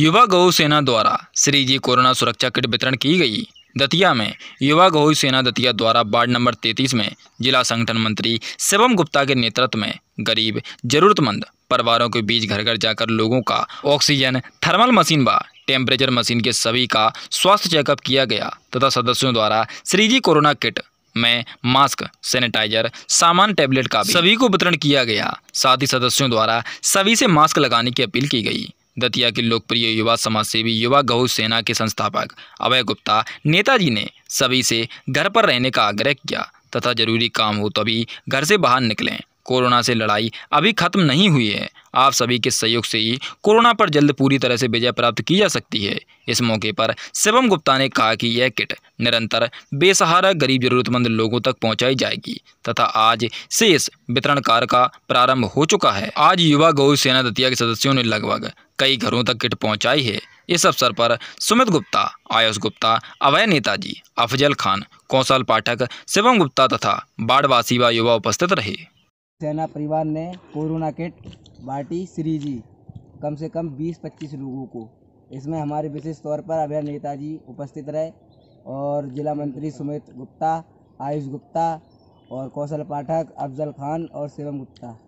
युवा गौ सेना द्वारा श्री जी कोरोना सुरक्षा किट वितरण की गई दतिया में युवा गौ सेना दतिया द्वारा वार्ड नंबर 33 में जिला संगठन मंत्री शिवम गुप्ता के नेतृत्व में गरीब जरूरतमंद परिवारों के बीच घर घर जाकर लोगों का ऑक्सीजन थर्मल मशीन व टेम्परेचर मशीन के सभी का स्वास्थ्य चेकअप किया गया तथा सदस्यों द्वारा श्री जी कोरोना किट में मास्क सैनिटाइजर सामान टेबलेट का सभी को वितरण किया गया साथ ही सदस्यों द्वारा सभी से मास्क लगाने की अपील की गई दतिया के लोकप्रिय युवा समाज सेवी युवा गौ सेना के संस्थापक अभय गुप्ता नेताजी ने सभी से घर पर रहने का आग्रह किया तथा जरूरी काम हो तभी घर से बाहर निकलें कोरोना से लड़ाई अभी खत्म नहीं हुई है आप सभी के सहयोग से ही कोरोना पर जल्द पूरी तरह से विजय प्राप्त की जा सकती है इस मौके पर शिवम गुप्ता ने कहा कि यह किट निरंतर बेसहारा गरीब जरूरतमंद लोगों तक पहुंचाई जाएगी तथा आज से इस वितरण कार्य का प्रारंभ हो चुका है आज युवा गौ सेना दतिया के सदस्यों ने लगभग कई घरों तक किट पहुंचाई है इस अवसर पर सुमित गुप्ता आयुष गुप्ता अभय नेताजी अफजल खान कौशल पाठक शिवम गुप्ता तथा बाढ़वासी व युवा उपस्थित रहे सेना परिवार ने कोरोना किट बाटी श्री जी कम से कम 20-25 लोगों को इसमें हमारे विशेष तौर पर अभय नेताजी उपस्थित रहे और जिला मंत्री सुमित गुप्ता आयुष गुप्ता और कौशल पाठक अफजल खान और शिवम गुप्ता